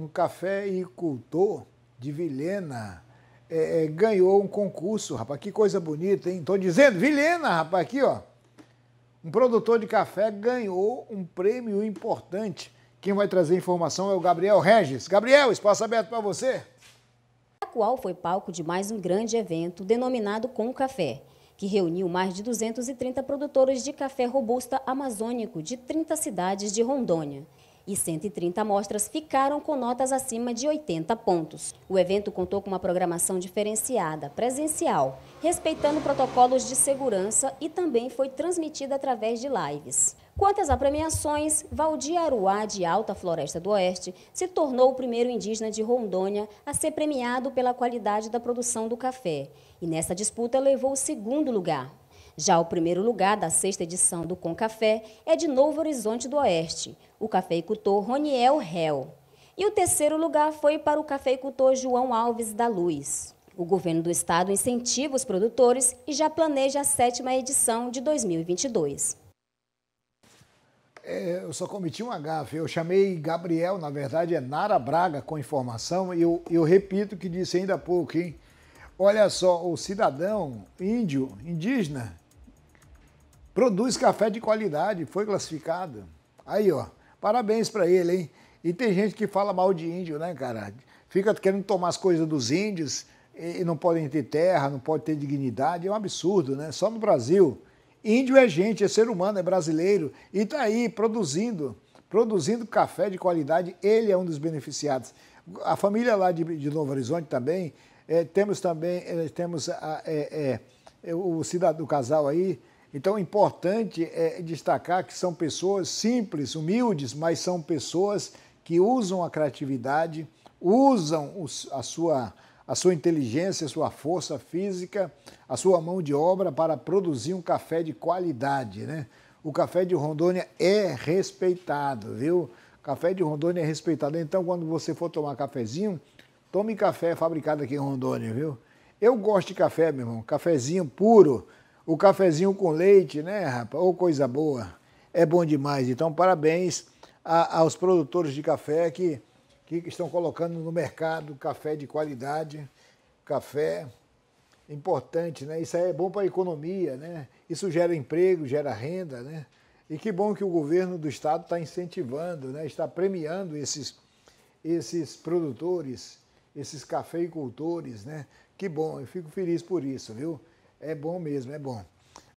um cultor de Vilhena é, é, ganhou um concurso, rapaz. Que coisa bonita, hein? Tô dizendo, Vilhena, rapaz, aqui, ó. Um produtor de café ganhou um prêmio importante. Quem vai trazer informação é o Gabriel Regis. Gabriel, espaço aberto para você. A qual foi palco de mais um grande evento denominado Com Café, que reuniu mais de 230 produtores de café robusta amazônico de 30 cidades de Rondônia e 130 amostras ficaram com notas acima de 80 pontos. O evento contou com uma programação diferenciada, presencial, respeitando protocolos de segurança e também foi transmitida através de lives. Quantas a premiações, Valdir Aruá, de Alta Floresta do Oeste, se tornou o primeiro indígena de Rondônia a ser premiado pela qualidade da produção do café. E nessa disputa levou o segundo lugar. Já o primeiro lugar da sexta edição do Com Café é de Novo Horizonte do Oeste, o cafeicultor Roniel Hell. E o terceiro lugar foi para o cafeicultor João Alves da Luz. O governo do estado incentiva os produtores e já planeja a sétima edição de 2022. É, eu só cometi um agafe. Eu chamei Gabriel, na verdade é Nara Braga, com informação, e eu, eu repito o que disse ainda há pouco, hein? Olha só, o cidadão índio, indígena, Produz café de qualidade, foi classificado. Aí, ó, parabéns para ele, hein? E tem gente que fala mal de índio, né, cara? Fica querendo tomar as coisas dos índios e não podem ter terra, não pode ter dignidade, é um absurdo, né? Só no Brasil. Índio é gente, é ser humano, é brasileiro e tá aí produzindo, produzindo café de qualidade, ele é um dos beneficiados. A família lá de, de Novo Horizonte também, é, temos também, é, temos a, é, o cidadão, o casal aí, então, o é importante é destacar que são pessoas simples, humildes, mas são pessoas que usam a criatividade, usam a sua, a sua inteligência, a sua força física, a sua mão de obra para produzir um café de qualidade. Né? O café de Rondônia é respeitado, viu? Café de Rondônia é respeitado. Então, quando você for tomar cafezinho, tome café fabricado aqui em Rondônia, viu? Eu gosto de café, meu irmão, cafezinho puro o cafezinho com leite, né, rapaz? Ô, oh, coisa boa. É bom demais. Então, parabéns a, aos produtores de café que, que estão colocando no mercado café de qualidade, café importante, né? Isso é bom para a economia, né? Isso gera emprego, gera renda, né? E que bom que o governo do estado está incentivando, né? Está premiando esses, esses produtores, esses cafeicultores, né? Que bom, eu fico feliz por isso, viu? É bom mesmo, é bom.